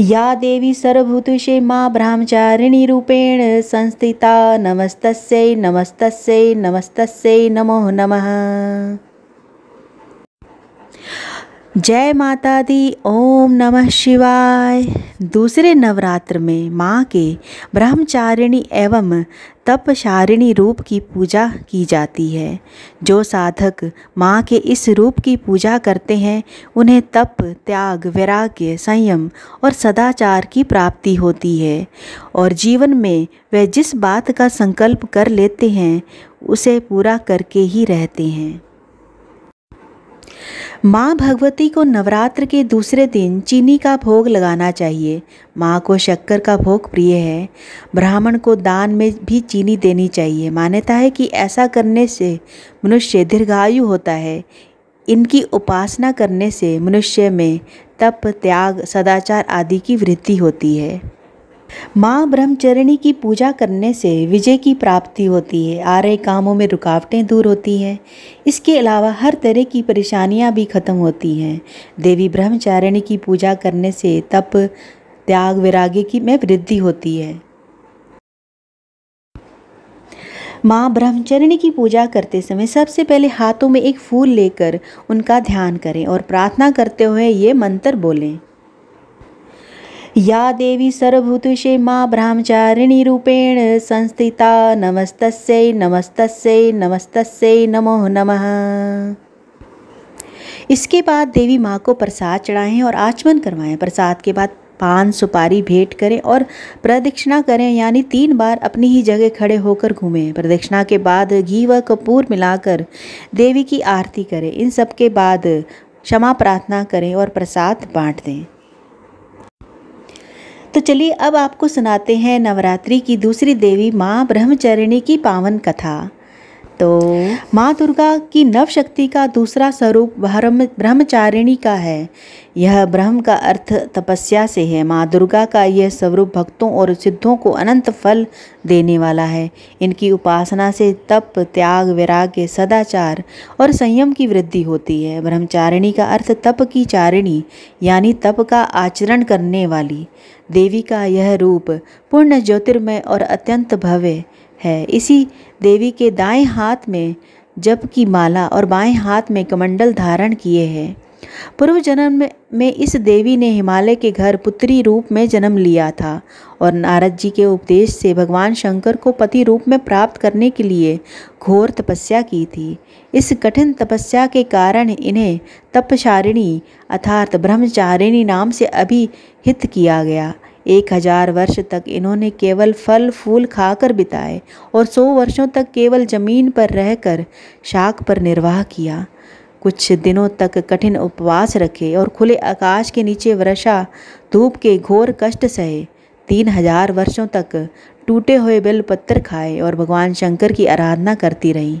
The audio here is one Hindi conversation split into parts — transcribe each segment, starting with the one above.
या देवी सर्वभूतुषे मा रूपेण संस्थिता नमस्त नमस्त नमस्त नमो नमः जय माता दी ओम नमः शिवाय दूसरे नवरात्र में माँ के ब्रह्मचारिणी एवं तपशारिणी रूप की पूजा की जाती है जो साधक माँ के इस रूप की पूजा करते हैं उन्हें तप त्याग वैराग्य संयम और सदाचार की प्राप्ति होती है और जीवन में वे जिस बात का संकल्प कर लेते हैं उसे पूरा करके ही रहते हैं माँ भगवती को नवरात्र के दूसरे दिन चीनी का भोग लगाना चाहिए माँ को शक्कर का भोग प्रिय है ब्राह्मण को दान में भी चीनी देनी चाहिए मान्यता है कि ऐसा करने से मनुष्य दीर्घायु होता है इनकी उपासना करने से मनुष्य में तप त्याग सदाचार आदि की वृद्धि होती है माँ ब्रह्मचरिणी की पूजा करने से विजय की प्राप्ति होती है आ रहे कामों में रुकावटें दूर होती हैं इसके अलावा हर तरह की परेशानियाँ भी खत्म होती हैं देवी ब्रह्मचारिणी की पूजा करने से तप त्याग वैराग्य की में वृद्धि होती है माँ ब्रह्मचरिणी की पूजा करते समय सबसे पहले हाथों में एक फूल लेकर उनका ध्यान करें और प्रार्थना करते हुए ये मंत्र बोलें या देवी सर्वभूतुषे माँ ब्रह्मचारिणी रूपेण संस्थिता नमस्त नमस्त नमस्त नमो नमः इसके बाद देवी माँ को प्रसाद चढ़ाएं और आचमन करवाएं प्रसाद के बाद पान सुपारी भेंट करें और प्रदक्षिणा करें यानी तीन बार अपनी ही जगह खड़े होकर घूमें प्रदक्षिणा के बाद घी व कपूर मिलाकर देवी की आरती करें इन सब के बाद क्षमा प्रार्थना करें और प्रसाद बांट दें तो चलिए अब आपको सुनाते हैं नवरात्रि की दूसरी देवी माँ ब्रह्मचरिणी की पावन कथा तो माँ दुर्गा की नवशक्ति का दूसरा स्वरूप ब्रह्म ब्रह्मचारिणी का है यह ब्रह्म का अर्थ तपस्या से है माँ दुर्गा का यह स्वरूप भक्तों और सिद्धों को अनंत फल देने वाला है इनकी उपासना से तप त्याग वैराग्य सदाचार और संयम की वृद्धि होती है ब्रह्मचारिणी का अर्थ तप की चारिणी यानी तप का आचरण करने वाली देवी का यह रूप पूर्ण ज्योतिर्मय और अत्यंत भव्य है इसी देवी के दाएं हाथ में जप की माला और बाएं हाथ में कमंडल धारण किए हैं पूर्व जन्म में, इस देवी ने हिमालय के घर पुत्री रूप में जन्म लिया था और नारद जी के उपदेश से भगवान शंकर को पति रूप में प्राप्त करने के लिए घोर तपस्या की थी इस कठिन तपस्या के कारण इन्हें तपशारिणी अर्थात ब्रह्मचारिणी नाम से अभिहित किया गया एक हजार वर्ष तक इन्होंने केवल फल फूल खाकर बिताए और सौ वर्षों तक केवल जमीन पर रहकर शाक पर निर्वाह किया कुछ दिनों तक कठिन उपवास रखे और खुले आकाश के नीचे वर्षा धूप के घोर कष्ट सहे तीन हजार वर्षों तक टूटे हुए बेल पत्थर खाए और भगवान शंकर की आराधना करती रहीं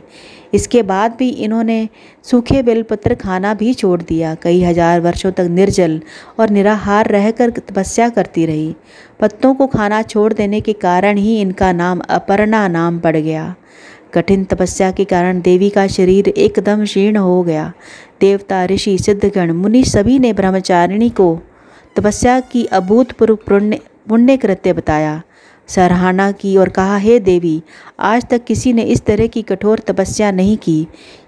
इसके बाद भी इन्होंने सूखे बेलपत्र खाना भी छोड़ दिया कई हजार वर्षों तक निर्जल और निराहार रहकर तपस्या करती रही पत्तों को खाना छोड़ देने के कारण ही इनका नाम अपर्णा नाम पड़ गया कठिन तपस्या के कारण देवी का शरीर एकदम क्षीर्ण हो गया देवता ऋषि सिद्धगण मुनि सभी ने ब्रह्मचारिणी को तपस्या की अभूतपूर्व पुण्य पुण्य कृत्य बताया सराहना की और कहा हे देवी आज तक किसी ने इस तरह की कठोर तपस्या नहीं की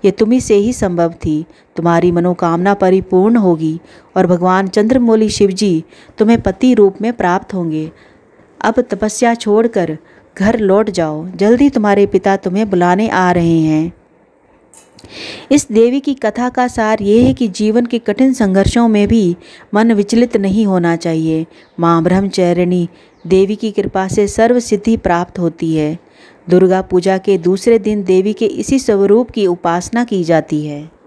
ये तुम्हें से ही संभव थी तुम्हारी मनोकामना परिपूर्ण होगी और भगवान चंद्रमोली शिवजी तुम्हें पति रूप में प्राप्त होंगे अब तपस्या छोड़कर घर लौट जाओ जल्दी तुम्हारे पिता तुम्हें बुलाने आ रहे हैं इस देवी की कथा का सार यह है कि जीवन के कठिन संघर्षों में भी मन विचलित नहीं होना चाहिए माँ ब्रह्मचारिणी देवी की कृपा से सर्व सिद्धि प्राप्त होती है दुर्गा पूजा के दूसरे दिन देवी के इसी स्वरूप की उपासना की जाती है